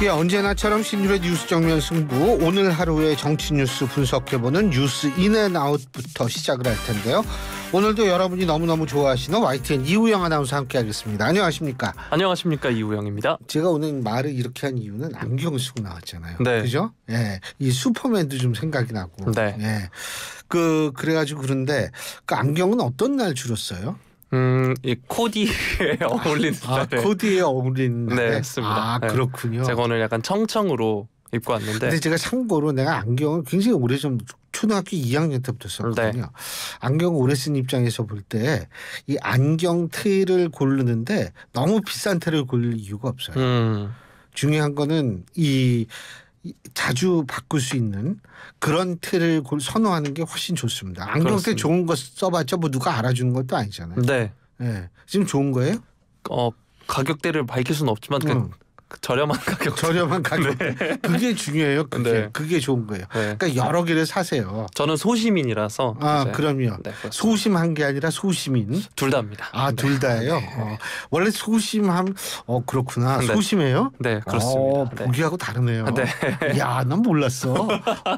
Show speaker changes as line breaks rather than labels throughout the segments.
예, 언제나처럼 신율의 뉴스 정면 승부 오늘 하루의 정치 뉴스 분석해보는 뉴스 인앤아웃부터 시작을 할 텐데요. 오늘도 여러분이 너무너무 좋아하시는 YTN 이우영 아나운서 함께하겠습니다. 안녕하십니까?
안녕하십니까 이우영입니다. 제가 오늘 말을
이렇게 한 이유는 안경 을 쓰고 나왔잖아요. 네. 그죠? 예, 이 슈퍼맨도 좀 생각이 나고. 네. 예. 그 그래가지고 그런데 그 안경은 어떤 날 줄었어요? 음,
이 코디에 어울리는 아, 아, 코디에 어울리는 네, 습니다 아, 네. 그렇군요. 제가 오늘 약간 청청으로 입고 왔는데. 근데 제가
참고로 내가 안경을 굉장히 오래 좀 초등학교 2학년 때부터 썼거든요. 네. 안경 오래 쓴 입장에서 볼 때 이 안경 테일을 고르는데 너무 비싼 테일을 고를 이유가 없어요. 음. 중요한 거는 이 자주 바꿀 수 있는 그런 틀을 선호하는 게 훨씬 좋습니다. 안경 때 좋은 거 써봤자 뭐 누가 알아주는 것도 아니잖아요.
네. 네. 지금 좋은 거예요? 어 가격대를 밝힐 수는 없지만 응. 음. 저렴한 가격. 그 저렴한 가격. 네. 그게 중요해요. 그게 네. 그게 좋은 거예요. 네. 그러니까 여러
개를 사세요.
저는 소시민이라서. 아 이제. 그럼요. 네,
소심한 게 아니라 소시민.
둘 다입니다. 아둘 네. 다예요. 네. 어.
원래 소심함 어 그렇구나. 소심해요? 네 그렇습니다. 어, 보기하고 다르네요. 네. 야난 몰랐어.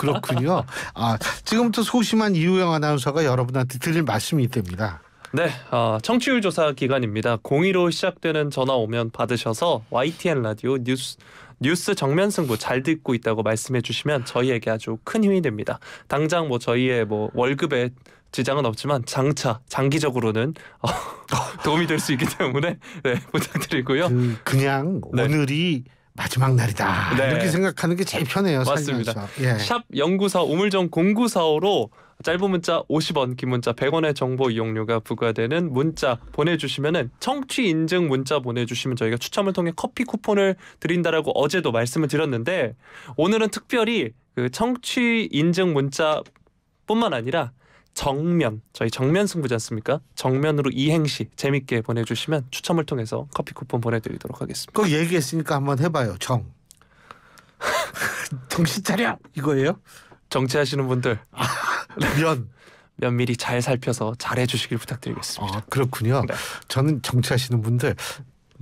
그렇군요. 아 지금부터 소심한 이우영 아나운서가 여러분한테 드릴 말씀이 됩니다.
네, 어, 청취율 조사 기간입니다. 02로 시작되는 전화 오면 받으셔서 YTN 라디오 뉴스 뉴스 정면 승부 잘 듣고 있다고 말씀해 주시면 저희에게 아주 큰 힘이 됩니다. 당장 뭐 저희의 뭐 월급에 지장은 없지만 장차 장기적으로는 어, 도움이 될 수 있기 때문에 네, 부탁드리고요. 그, 냥
네. 오늘이 마지막 날이다 네. 이렇게 생각하는 게 제일 편해요. 맞습니다. 예.
샵0구사 우물정 공구사5로 짧은 문자 50원, 긴 문자 100원의 정보 이용료가 부과되는 문자 보내주시면은 청취 인증 문자 보내주시면 저희가 추첨을 통해 커피 쿠폰을 드린다라고 어제도 말씀을 드렸는데 오늘은 특별히 그 청취 인증 문자뿐만 아니라 정면 저희 정면 승부지 않습니까? 정면으로 이행시 재밌게 보내주시면 추첨을 통해서 커피 쿠폰 보내드리도록 하겠습니다.
그 얘기했으니까 한번 해봐요.
정 정신 차려 이거예요? 정치하시는 분들 아, 면 면밀히 잘 살펴서 잘 해주시길 부탁드리겠습니다. 아, 그렇군요.
네. 저는 정치하시는 분들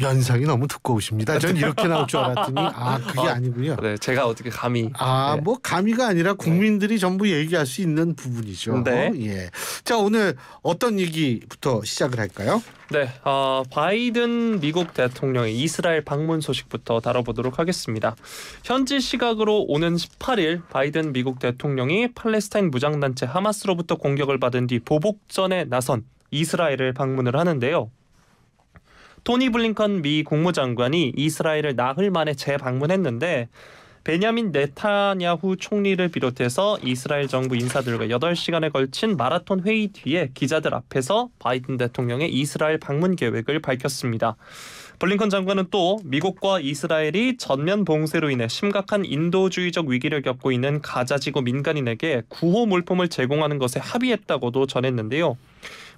면상이 너무 두꺼우십니다. 전 이렇게 나올 줄 알았더니 아 그게 어, 아니고요.
네, 제가 어떻게 감히 아뭐 네.
감히가 아니라 네. 국민들이 네. 전부 얘기할 수 있는 부분이죠. 네. 예. 자 오늘 어떤 얘기부터 시작을 할까요?
네, 어, 바이든 미국 대통령의 이스라엘 방문 소식부터 다뤄보도록 하겠습니다. 현지 시각으로 오는 18일 바이든 미국 대통령이 팔레스타인 무장단체 하마스로부터 공격을 받은 뒤 보복전에 나선 이스라엘을 방문을 하는데요. 토니 블링컨 미 국무장관이 이스라엘을 나흘 만에 재방문했는데 베냐민 네타냐후 총리를 비롯해서 이스라엘 정부 인사들과 8시간에 걸친 마라톤 회의 뒤에 기자들 앞에서 바이든 대통령의 이스라엘 방문 계획을 밝혔습니다. 블링컨 장관은 또 미국과 이스라엘이 전면 봉쇄로 인해 심각한 인도주의적 위기를 겪고 있는 가자지구 민간인에게 구호 물품을 제공하는 것에 합의했다고도 전했는데요.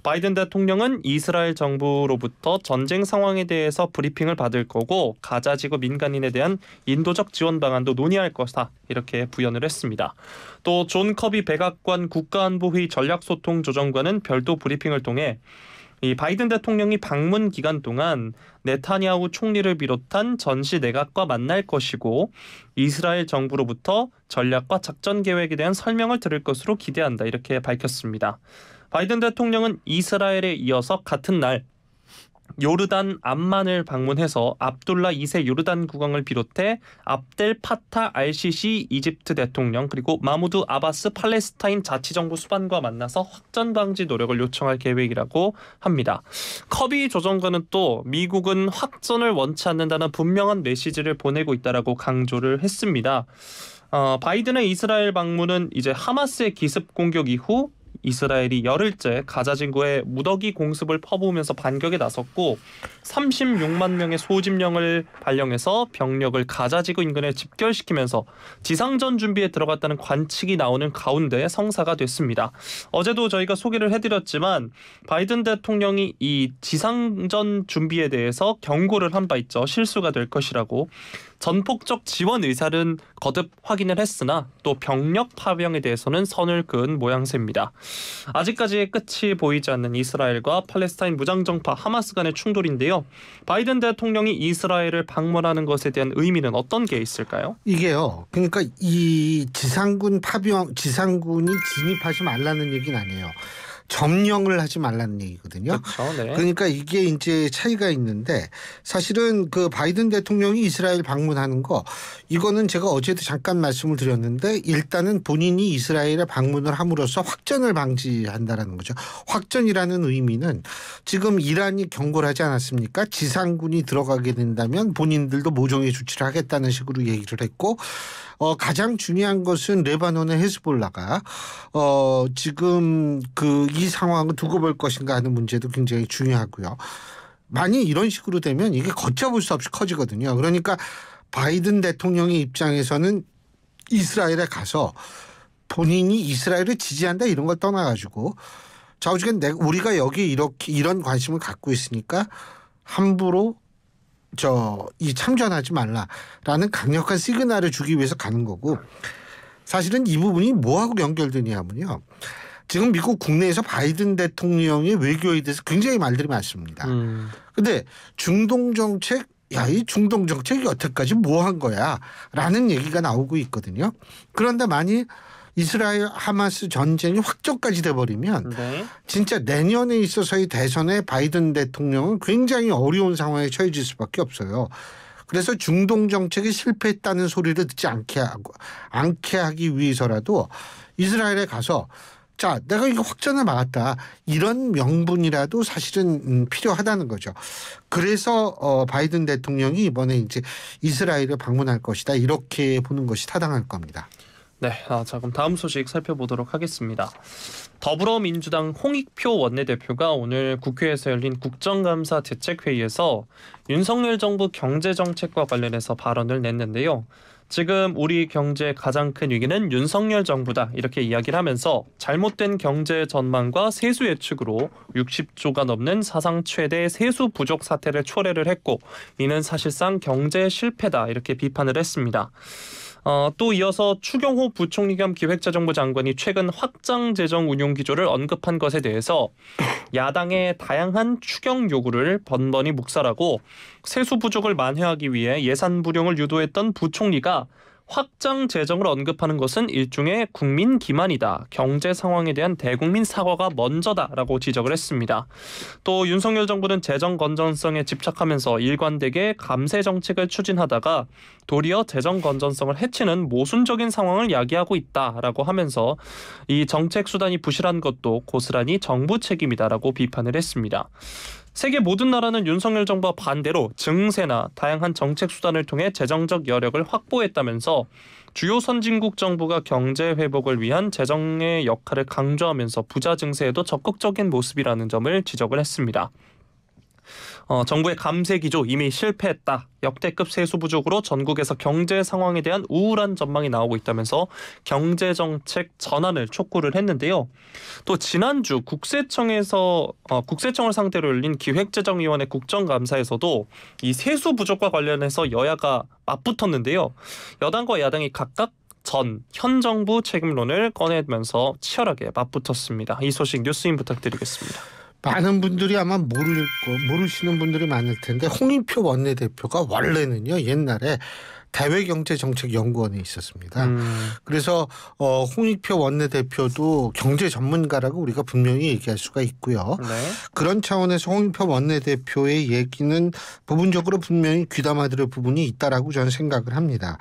바이든 대통령은 이스라엘 정부로부터 전쟁 상황에 대해서 브리핑을 받을 거고 가자 지구 민간인에 대한 인도적 지원 방안도 논의할 것이다. 이렇게 부연을 했습니다. 또 존 커비 백악관 국가안보회의 전략소통 조정관은 별도 브리핑을 통해 이 바이든 대통령이 방문 기간 동안 네타냐후 총리를 비롯한 전시 내각과 만날 것이고 이스라엘 정부로부터 전략과 작전 계획에 대한 설명을 들을 것으로 기대한다 이렇게 밝혔습니다. 바이든 대통령은 이스라엘에 이어서 같은 날 요르단 암만을 방문해서 압둘라 2세 요르단 국왕을 비롯해 압델 파타 알시시 이집트 대통령 그리고 마무드 아바스 팔레스타인 자치정부 수반과 만나서 확전 방지 노력을 요청할 계획이라고 합니다. 커비 조정관은 또 미국은 확전을 원치 않는다는 분명한 메시지를 보내고 있다라고 강조를 했습니다. 어, 바이든의 이스라엘 방문은 이제 하마스의 기습 공격 이후 이스라엘이 열흘째 가자 진구에 무더기 공습을 퍼부으면서 반격에 나섰고 36만 명의 소집령을 발령해서 병력을 가자 지구 인근에 집결시키면서 지상전 준비에 들어갔다는 관측이 나오는 가운데 성사가 됐습니다. 어제도 저희가 소개를 해드렸지만 바이든 대통령이 이 지상전 준비에 대해서 경고를 한 바 있죠. 실수가 될 것이라고 전폭적 지원 의사는 거듭 확인을 했으나 또 병력 파병에 대해서는 선을 그은 모양새입니다. 아직까지의 끝이 보이지 않는 이스라엘과 팔레스타인 무장정파 하마스 간의 충돌인데요. 바이든 대통령이 이스라엘을 방문하는 것에 대한 의미는 어떤 게 있을까요?
이게요. 그러니까 이 지상군 파병 지상군이 진입하지 말라는 얘기는 아니에요. 점령을 하지 말라는 얘기거든요. 그렇 네. 그러니까 이게 이제 차이가 있는데 사실은 그 바이든 대통령이 이스라엘 방문하는 거 이거는 제가 어제도 잠깐 말씀을 드렸는데 일단은 본인이 이스라엘에 방문을 함으로써 확전을 방지한다라는 거죠. 확전이라는 의미는 지금 이란이 경고를 하지 않았습니까? 지상군이 들어가게 된다면 본인들도 모종의 조치를 하겠다는 식으로 얘기를 했고 어, 가장 중요한 것은 레바논의 헤스볼라가 어, 지금 그 이 상황을 두고 볼 것인가 하는 문제도 굉장히 중요하고요. 만이 이런 식으로 되면 이게 걷잡을 수 없이 커지거든요. 그러니까 바이든 대통령의 입장에서는 이스라엘에 가서 본인이 이스라엘을 지지한다 이런 걸 떠나가지고 자우지간 우리가 여기 이렇게 이런 관심을 갖고 있으니까 함부로 저이 참전하지 말라라는 강력한 시그널을 주기 위해서 가는 거고 사실은 이 부분이 뭐하고 연결되냐면요. 지금 미국 국내에서 바이든 대통령의 외교에 대해서 굉장히 말들이 많습니다. 음. 근데 중동 정책 야, 이 중동 정책이 여태까지 뭐 한 거야? 라는 얘기가 나오고 있거든요. 그런데 많이 이스라엘 하마스 전쟁이 확정까지 돼버리면 네. 진짜 내년에 있어서의 대선에 바이든 대통령은 굉장히 어려운 상황에 처해질 수밖에 없어요. 그래서 중동 정책이 실패했다는 소리를 듣지 않게 하고 않게 하기 위해서라도 이스라엘에 가서 자 내가 이거 확전을 막았다 이런 명분이라도 사실은 음, 필요하다는 거죠. 그래서 어, 바이든 대통령이 이번에 이제 이스라엘을 방문할 것이다 이렇게 보는 것이 타당할 겁니다.
네, 아, 자 그럼 다음 소식 살펴보도록 하겠습니다. 더불어민주당 홍익표 원내대표가 오늘 국회에서 열린 국정감사 대책회의에서 윤석열 정부 경제정책과 관련해서 발언을 냈는데요. 지금 우리 경제의 가장 큰 위기는 윤석열 정부다 이렇게 이야기를 하면서 잘못된 경제 전망과 세수 예측으로 60조가 넘는 사상 최대 세수 부족 사태를 초래를 했고 이는 사실상 경제 실패다 이렇게 비판을 했습니다. 어, 또 이어서 추경호 부총리 겸 기획자정부 장관이 최근 확장 재정 운용 기조를 언급한 것에 대해서 야당의 다양한 추경 요구를 번번이 묵살하고 세수 부족을 만회하기 위해 예산 불용을 유도했던 부총리가 확장 재정을 언급하는 것은 일종의 국민 기만이다. 경제 상황에 대한 대국민 사과가 먼저다라고 지적을 했습니다. 또 윤석열 정부는 재정 건전성에 집착하면서 일관되게 감세 정책을 추진하다가 도리어 재정 건전성을 해치는 모순적인 상황을 야기하고 있다라고 하면서 이 정책 수단이 부실한 것도 고스란히 정부 책임이다라고 비판을 했습니다. 세계 모든 나라는 윤석열 정부와 반대로 증세나 다양한 정책 수단을 통해 재정적 여력을 확보했다면서 주요 선진국 정부가 경제 회복을 위한 재정의 역할을 강조하면서 부자 증세에도 적극적인 모습이라는 점을 지적을 했습니다. 어, 정부의 감세 기조 이미 실패했다. 역대급 세수 부족으로 전국에서 경제 상황에 대한 우울한 전망이 나오고 있다면서 경제 정책 전환을 촉구를 했는데요. 또 지난주 국세청에서 어, 국세청을 상대로 열린 기획재정위원회 국정감사에서도 이 세수 부족과 관련해서 여야가 맞붙었는데요. 여당과 야당이 각각 전 현 정부 책임론을 꺼내면서 치열하게 맞붙었습니다. 이 소식 뉴스인 부탁드리겠습니다.
많은 분들이 아마 모를 거, 모르시는 분들이 많을 텐데 홍인표 원내대표가 원래는요 옛날에 대외경제정책연구원에 있었습니다. 음. 그래서 어, 홍익표 원내대표도 경제 전문가라고 우리가 분명히 얘기할 수가 있고요. 네. 그런 차원에서 홍익표 원내대표의 얘기는 부분적으로 분명히 귀담아 들을 부분이 있다라고 저는 생각을 합니다.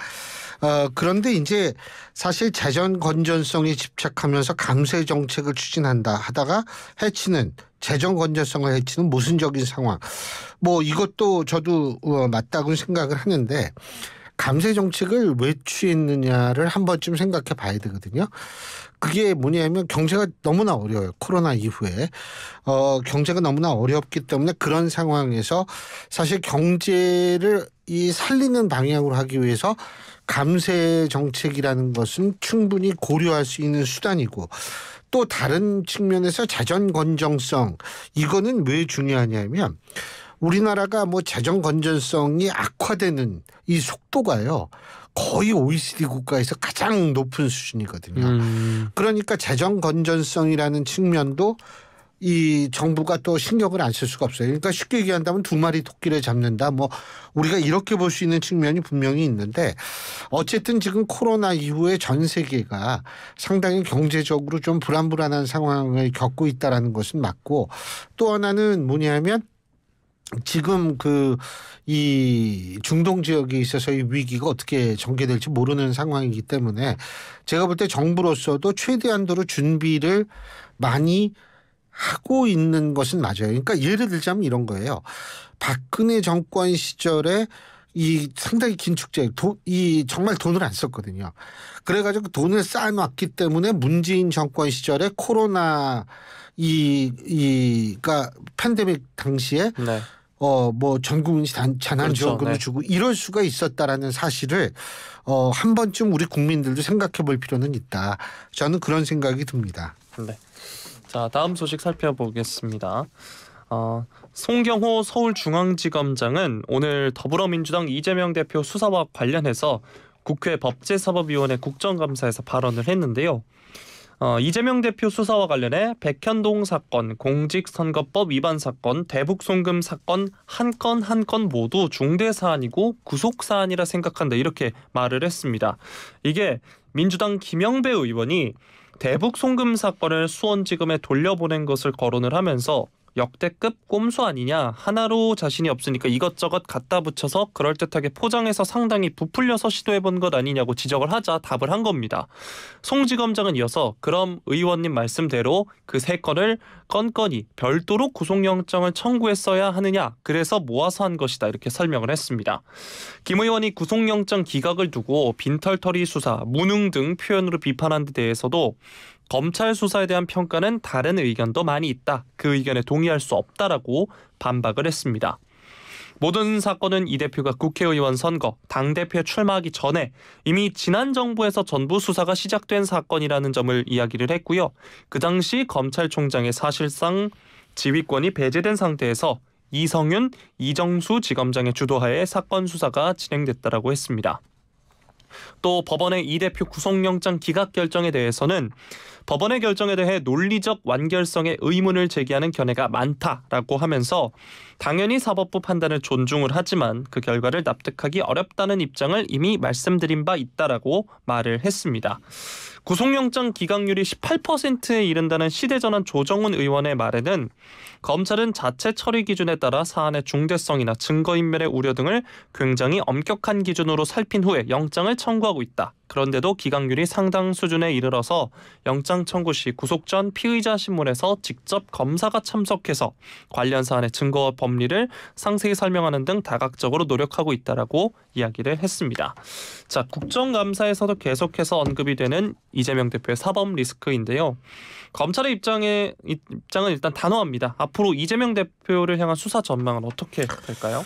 어, 그런데 이제 사실 재정 건전성에 집착하면서 감세 정책을 추진한다 하다가 해치는 재정 건전성을 해치는 모순적인 상황. 뭐 이것도 저도 어, 맞다고 생각을 하는데 감세 정책을 왜 취했느냐를 한 번쯤 생각해 봐야 되거든요. 그게 뭐냐면 경제가 너무나 어려워요. 코로나 이후에. 어, 경제가 너무나 어렵기 때문에 그런 상황에서 사실 경제를 이 살리는 방향으로 하기 위해서 감세 정책이라는 것은 충분히 고려할 수 있는 수단이고 또 다른 측면에서 자전 건정성 이거는 왜 중요하냐면 우리나라가 뭐 재정 건전성이 악화되는 이 속도가요. 거의 OECD 국가에서 가장 높은 수준이거든요. 음. 그러니까 재정 건전성이라는 측면도 이 정부가 또 신경을 안 쓸 수가 없어요. 그러니까 쉽게 얘기한다면 두 마리 토끼를 잡는다. 뭐 우리가 이렇게 볼 수 있는 측면이 분명히 있는데 어쨌든 지금 코로나 이후에 전 세계가 상당히 경제적으로 좀 불안불안한 상황을 겪고 있다라는 것은 맞고 또 하나는 뭐냐면 지금 그 이 중동 지역에 있어서의 위기가 어떻게 전개될지 모르는 상황이기 때문에 제가 볼 때 정부로서도 최대한도로 준비를 많이 하고 있는 것은 맞아요. 그러니까 예를 들자면 이런 거예요. 박근혜 정권 시절에 이 상당히 긴 축제, 이 정말 돈을 안 썼거든요. 그래가지고 그 돈을 쌓아놨기 때문에 문재인 정권 시절에 코로나 이, 이 그니까 팬데믹 당시에 네. 어뭐 전국민 재난 지원금을 그렇죠. 네. 주고 이럴 수가 있었다라는 사실을 어한 번쯤 우리 국민들도 생각해 볼 필요는 있다. 저는 그런 생각이 듭니다.
네. 자, 다음 소식 살펴보겠습니다. 어, 송경호 서울중앙지검장은 오늘 더불어민주당 이재명 대표 수사와 관련해서 국회 법제사법위원회 국정감사에서 발언을 했는데요. 어, 이재명 대표 수사와 관련해 백현동 사건, 공직선거법 위반 사건, 대북송금 사건 한 건 한 건 모두 중대 사안이고 구속 사안이라 생각한다 이렇게 말을 했습니다. 이게 민주당 김영배 의원이 대북송금 사건을 수원지검에 돌려보낸 것을 거론을 하면서 역대급 꼼수 아니냐 하나로 자신이 없으니까 이것저것 갖다 붙여서 그럴듯하게 포장해서 상당히 부풀려서 시도해본 것 아니냐고 지적을 하자 답을 한 겁니다. 송지검장은 이어서 그럼 의원님 말씀대로 그 세 건을 건건이 별도로 구속영장을 청구했어야 하느냐 그래서 모아서 한 것이다 이렇게 설명을 했습니다. 김 의원이 구속영장 기각을 두고 빈털터리 수사, 무능 등 표현으로 비판한 데 대해서도 검찰 수사에 대한 평가는 다른 의견도 많이 있다. 그 의견에 동의할 수 없다라고 반박을 했습니다. 모든 사건은 이 대표가 국회의원 선거, 당대표에 출마하기 전에 이미 지난 정부에서 전부 수사가 시작된 사건이라는 점을 이야기를 했고요. 그 당시 검찰총장의 사실상 지휘권이 배제된 상태에서 이성윤, 이정수 지검장의 주도하에 사건 수사가 진행됐다라고 했습니다. 또 법원의 이 대표 구속영장 기각 결정에 대해서는 법원의 결정에 대해 논리적 완결성의 의문을 제기하는 견해가 많다라고 하면서 당연히 사법부 판단을 존중을 하지만 그 결과를 납득하기 어렵다는 입장을 이미 말씀드린 바 있다라고 말을 했습니다. 구속영장 기각률이 18%에 이른다는 시대전환 조정훈 의원의 말에는 검찰은 자체 처리 기준에 따라 사안의 중대성이나 증거인멸의 우려 등을 굉장히 엄격한 기준으로 살핀 후에 영장을 청구하고 있다. 그런데도 기각률이 상당 수준에 이르러서 영장 청구 시 구속 전 피의자 신문에서 직접 검사가 참석해서 관련 사안의 증거 와 법리를 상세히 설명하는 등 다각적으로 노력하고 있다라고 이야기를 했습니다. 자, 국정감사에서도 계속해서 언급이 되는 이재명 대표의 사법 리스크인데요. 검찰의 입장에 입장은 일단 단호합니다. 앞으로 이재명 대표를 향한 수사 전망은 어떻게 될까요?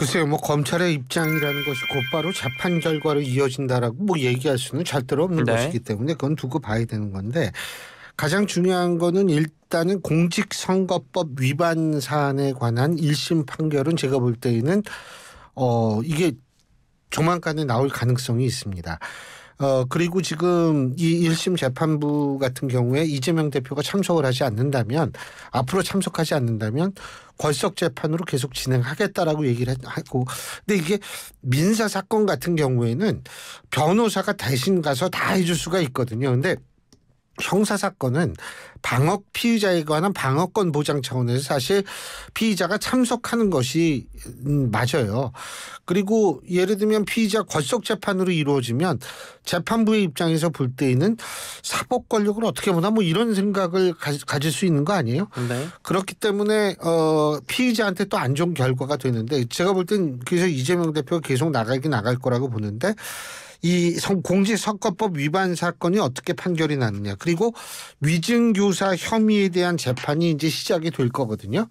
글쎄요, 뭐 검찰의 입장이라는 것이 곧바로 재판
결과로 이어진다라고 뭐 얘기할 수는 절대로 없는 네. 것이기 때문에 그건 두고 봐야 되는 건데 가장 중요한 거는 일단은 공직선거법 위반 사안에 관한 1심 판결은 제가 볼 때에는 어 이게 조만간에 나올 가능성이 있습니다. 어 그리고 지금 이 1심 재판부 같은 경우에 이재명 대표가 참석을 하지 않는다면 앞으로 참석하지 않는다면 걸석 재판으로 계속 진행하겠다라고 얘기를 하고 근데 이게 민사 사건 같은 경우에는 변호사가 대신 가서 다 해줄 수가 있거든요. 근데 형사 사건은 방어 피의자에 관한 방어권 보장 차원에서 사실 피의자가 참석하는 것이 음, 맞아요. 그리고 예를 들면 피의자 권속 재판으로 이루어지면 재판부의 입장에서 볼 때에는 사법 권력을 어떻게 보나 뭐 이런 생각을 가, 질수 있는 거 아니에요? 네. 그렇기 때문에 어 피의자한테 또 안 좋은 결과가 되는데 제가 볼땐 그래서 이재명 대표가 계속 나가긴 나갈 거라고 보는데 이 공직선거법 위반 사건이 어떻게 판결이 났느냐 그리고 위증교사 혐의에 대한 재판이 이제 시작이 될 거거든요.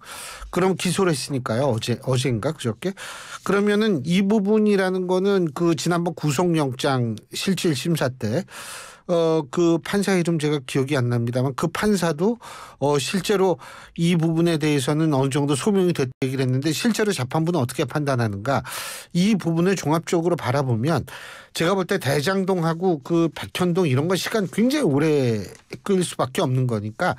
그럼 기소를 했으니까요. 어제 어제인가 그저께 그러면은 이 부분이라는 거는 그 지난번 구속영장 실질 심사 때 어, 그 판사 이름 제가 기억이 안 납니다만 그 판사도 어, 실제로 이 부분에 대해서는 어느 정도 소명이 됐기를 했는데 실제로 재판부는 어떻게 판단하는가 이 부분을 종합적으로 바라보면 제가 볼 때 대장동하고 그 백현동 이런 거 시간 굉장히 오래 끌 수밖에 없는 거니까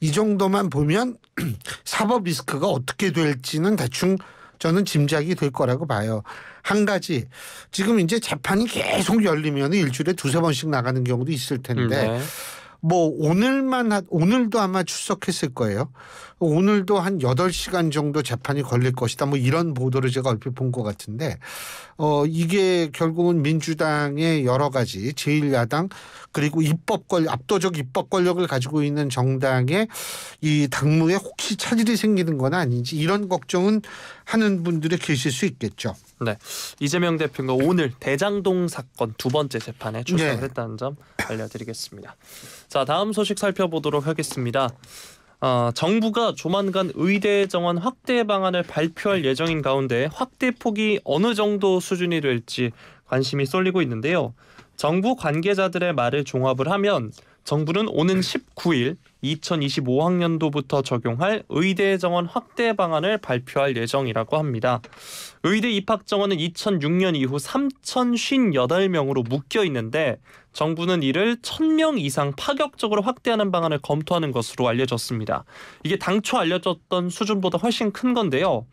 이 정도만 보면 사법 리스크가 어떻게 될지는 대충 저는 짐작이 될 거라고 봐요. 한 가지 지금 이제 재판이 계속 열리면 일주일에 두세 번씩 나가는 경우도 있을 텐데 음, 네. 뭐 오늘만 하, 오늘도 아마 출석했을 거예요. 오늘도 한 8시간 정도 재판이 걸릴 것이다. 뭐 이런 보도를 제가 얼핏 본 것 같은데 어 이게 결국은 민주당의 여러 가지 제일야당 그리고 입법 권 압도적 입법 권력을 가지고 있는 정당의 이 당무에 혹시 차질이 생기는 건 아닌지 이런 걱정은 하는 분들이 계실 수 있겠죠.
네. 이재명 대표가 오늘 대장동 사건 두 번째 재판에 출석을 네. 했다는 점 알려드리겠습니다. 자, 다음 소식 살펴보도록 하겠습니다. 어, 정부가 조만간 의대 정원 확대 방안을 발표할 예정인 가운데 확대 폭이 어느 정도 수준이 될지 관심이 쏠리고 있는데요. 정부 관계자들의 말을 종합을 하면 정부는 오는 19일 2025학년도부터 적용할 의대 정원 확대 방안을 발표할 예정이라고 합니다. 의대 입학 정원은 2006년 이후 3,058명으로 묶여 있는데 정부는 이를 1,000명 이상 파격적으로 확대하는 방안을 검토하는 것으로 알려졌습니다. 이게 당초 알려졌던 수준보다 훨씬 큰 건데요.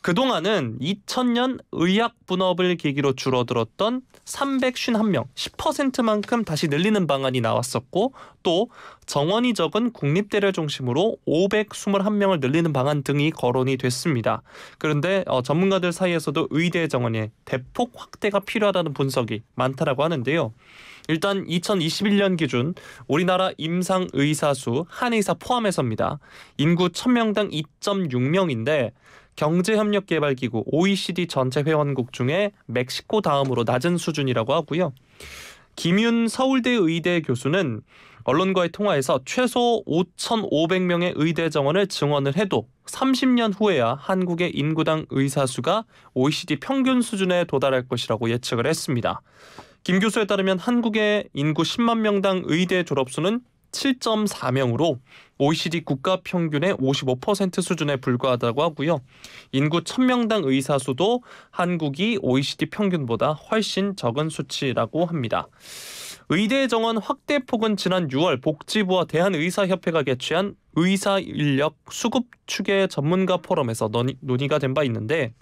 그동안은 2000년 의약 분업을 계기로 줄어들었던 351명, 10%만큼 다시 늘리는 방안이 나왔었고 또 정원이 적은 국립대를 중심으로 521명을 늘리는 방안 등이 거론이 됐습니다. 그런데 어, 전문가들 사이에서도 의대 정원의 대폭 확대가 필요하다는 분석이 많다라고 하는데요. 일단 2021년 기준 우리나라 임상 의사 수 한의사 포함해서입니다. 인구 1000명당 2.6명인데 경제협력개발기구 OECD 전체 회원국 중에 멕시코 다음으로 낮은 수준이라고 하고요. 김윤 서울대 의대 교수는 언론과의 통화에서 최소 5,500명의 의대 정원을 증원을 해도 30년 후에야 한국의 인구당 의사 수가 OECD 평균 수준에 도달할 것이라고 예측을 했습니다. 김 교수에 따르면 한국의 인구 10만 명당 의대 졸업 수는 7.4명으로 OECD 국가 평균의 55% 수준에 불과하다고 하고요. 인구 1000명당 의사 수도 한국이 OECD 평균보다 훨씬 적은 수치라고 합니다. 의대 정원 확대 폭은 지난 6월 복지부와 대한의사협회가 개최한 의사 인력 수급 추계 전문가 포럼에서 논의, 논의가 된 바 있는데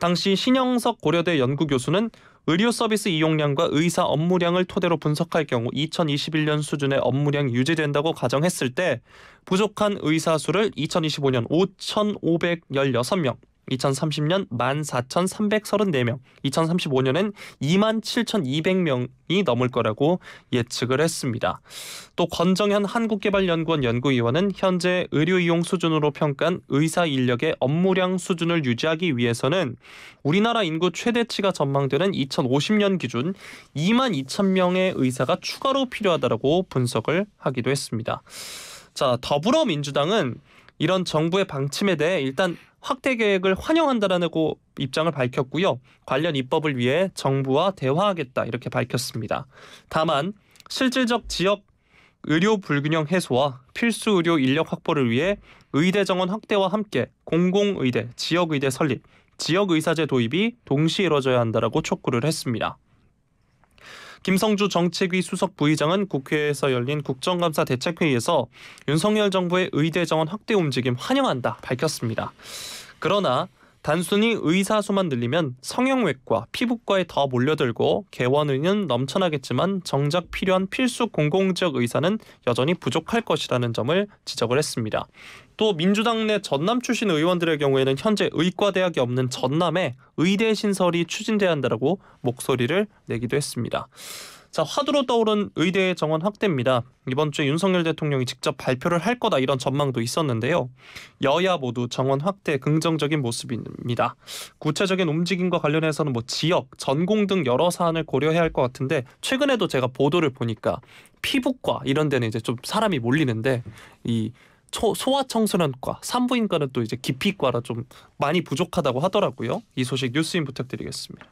당시 신영석 고려대 연구교수는 의료 서비스 이용량과 의사 업무량을 토대로 분석할 경우 2021년 수준의 업무량 유지된다고 가정했을 때 부족한 의사 수를 2025년 5,516명, 2030년 14,334명, 2035년엔 27,200명이 넘을 거라고 예측을 했습니다. 또 권정현 한국개발연구원 연구위원은 현재 의료 이용 수준으로 평가한 의사 인력의 업무량 수준을 유지하기 위해서는 우리나라 인구 최대치가 전망되는 2050년 기준 2만 2천 명의 의사가 추가로 필요하다고 분석을 하기도 했습니다. 자, 더불어민주당은 이런 정부의 방침에 대해 일단 확대 계획을 환영한다라고 입장을 밝혔고요. 관련 입법을 위해 정부와 대화하겠다 이렇게 밝혔습니다. 다만 실질적 지역 의료 불균형 해소와 필수 의료 인력 확보를 위해 의대 정원 확대와 함께 공공의대, 지역의대 설립, 지역의사제 도입이 동시에 이뤄져야 한다라고 촉구를 했습니다. 김성주 정책위 수석 부의장은 국회에서 열린 국정감사 대책회의에서 윤석열 정부의 의대 정원 확대 움직임 환영한다 밝혔습니다. 그러나 단순히 의사 수만 늘리면 성형외과, 피부과에 더 몰려들고 개원의 넘쳐나겠지만 정작 필요한 필수 공공적 의사는 여전히 부족할 것이라는 점을 지적을 했습니다. 또 민주당 내 전남 출신 의원들의 경우에는 현재 의과대학이 없는 전남에 의대 신설이 추진돼야 한다고 목소리를 내기도 했습니다. 자 화두로 떠오른 의대 정원 확대입니다. 이번 주에 윤석열 대통령이 직접 발표를 할 거다 이런 전망도 있었는데요. 여야 모두 정원 확대 긍정적인 모습입니다. 구체적인 움직임과 관련해서는 뭐 지역, 전공 등 여러 사안을 고려해야 할 것 같은데 최근에도 제가 보도를 보니까 피부과 이런 데는 이제 좀 사람이 몰리는데 이 소, 소아청소년과 산부인과는 또 이제 기피과라 좀 많이 부족하다고 하더라고요. 이 소식 뉴스인 부탁드리겠습니다.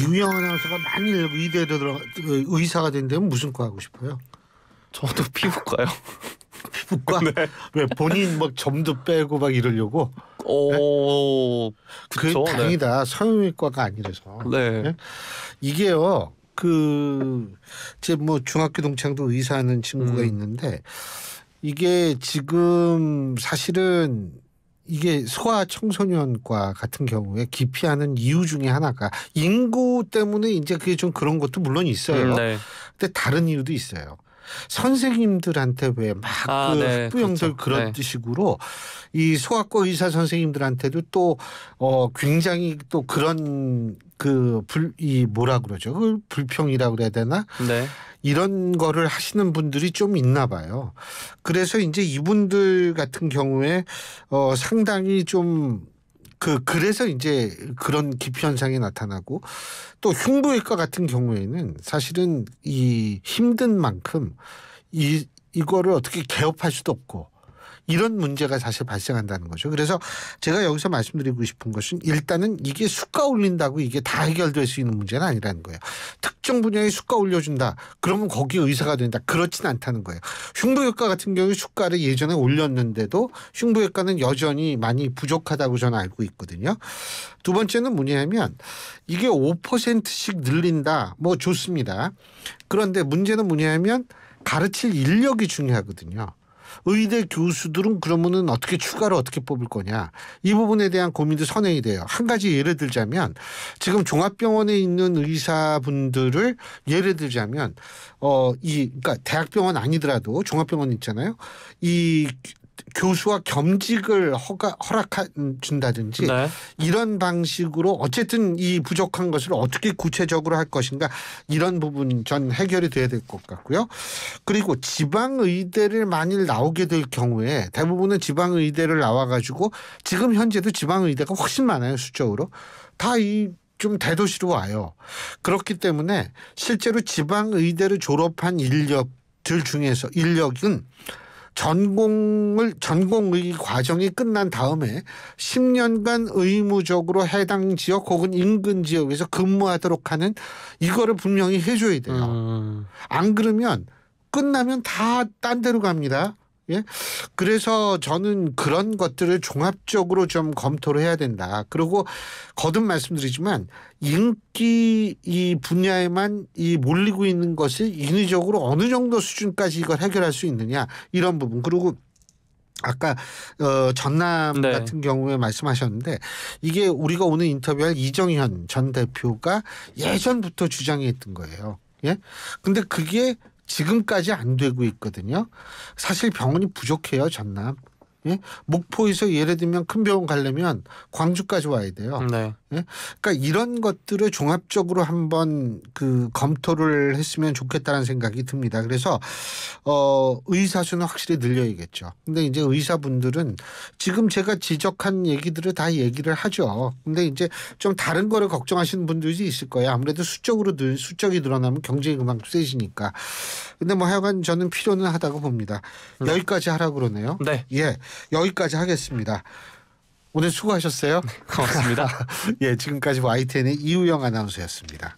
유명 아나운서가 많이 그 의대로 들어 그 의사가 된다면 무슨 과 하고 싶어요? 저도 피부과요. 피부과 네. 왜 본인 막 뭐 점도 빼고 막 이러려고? 오, 네? 그 다행이다. 네. 성형외과가 아니라서. 네. 네? 이게요. 그 제 뭐 중학교 동창도 의사하는 친구가 음. 있는데 이게 지금 사실은 이게 소아 청소년과 같은 경우에 기피하는 이유 중에 하나가 인구 때문에 이제 그게 좀 그런 것도 물론 있어요. 음, 네. 근데 다른 이유도 있어요. 선생님들한테 왜막 아, 그 네, 학부형들 그렇죠. 그런 네. 식으로 이 소아과 의사 선생님들한테도 또어 굉장히 또 그런 그불이 뭐라 그러죠? 그 불평이라 그래야 되나? 네. 이런 거를 하시는 분들이 좀 있나 봐요. 그래서 이제 이분들 같은 경우에 어 상당히 좀 그 그래서 이제 그런 기피 현상이 나타나고 또 흉부외과 같은 경우에는 사실은 이 힘든 만큼 이 이거를 어떻게 개업할 수도 없고 이런 문제가 사실 발생한다는 거죠. 그래서 제가 여기서 말씀드리고 싶은 것은 일단은 이게 수가 올린다고 이게 다 해결될 수 있는 문제는 아니라는 거예요. 특정 분야에 수가 올려준다. 그러면 거기에 의사가 된다. 그렇진 않다는 거예요. 흉부외과 같은 경우에 수가를 예전에 올렸는데도 흉부외과는 여전히 많이 부족하다고 저는 알고 있거든요. 두 번째는 뭐냐면 이게 5%씩 늘린다. 뭐 좋습니다. 그런데 문제는 뭐냐면 가르칠 인력이 중요하거든요. 의대 교수들은 그러면은 어떻게 추가로 어떻게 뽑을 거냐 이 부분에 대한 고민도 선행이 돼요. 한 가지 예를 들자면 지금 종합병원에 있는 의사분들을 예를 들자면 어 이 그러니까 대학병원 아니더라도 종합병원 있잖아요. 이 교수와 겸직을 허가 허락준다든지 네. 이런 방식으로 어쨌든 이 부족한 것을 어떻게 구체적으로 할 것인가 이런 부분 전 해결이 돼야 될 것 같고요. 그리고 지방 의대를 만일 나오게 될 경우에 대부분은 지방 의대를 나와 가지고 지금 현재도 지방 의대가 훨씬 많아요 수적으로 다 이 좀 대도시로 와요. 그렇기 때문에 실제로 지방 의대를 졸업한 인력들 중에서 인력은 전공을 전공의 과정이 끝난 다음에 10년간 의무적으로 해당 지역 혹은 인근 지역에서 근무하도록 하는 이거를 분명히 해줘야 돼요. 음. 안 그러면 끝나면 다 딴 데로 갑니다. 예. 그래서 저는 그런 것들을 종합적으로 좀 검토를 해야 된다. 그리고 거듭 말씀드리지만 인기 이 분야에만 이 몰리고 있는 것을 인위적으로 어느 정도 수준까지 이걸 해결할 수 있느냐 이런 부분. 그리고 아까 어, 전남 네. 같은 경우에 말씀하셨는데 이게 우리가 오늘 인터뷰할 이정현 전 대표가 예전부터 주장했던 거예요. 예. 근데 그게 지금까지 안 되고 있거든요. 사실 병원이 부족해요, 전남. 예? 목포에서 예를 들면 큰 병원 가려면 광주까지 와야 돼요. 네. 예? 그러니까 이런 것들을 종합적으로 한번 그 검토를 했으면 좋겠다는 생각이 듭니다. 그래서 어 의사 수는 확실히 늘려야겠죠. 근데 이제 의사분들은 지금 제가 지적한 얘기들을 다 얘기를 하죠. 근데 이제 좀 다른 거를 걱정하시는 분들이 있을 거예요. 아무래도 수적으로 늘 수적이 늘어나면 경쟁이 그만큼 세지니까. 근데 뭐 하여간 저는 필요는 하다고 봅니다. 네. 여기까지 하라 그러네요. 네. 예. 여기까지 하겠습니다. 오늘 수고하셨어요. 네, 고맙습니다. 예, 지금까지 YTN의 이우영 아나운서였습니다.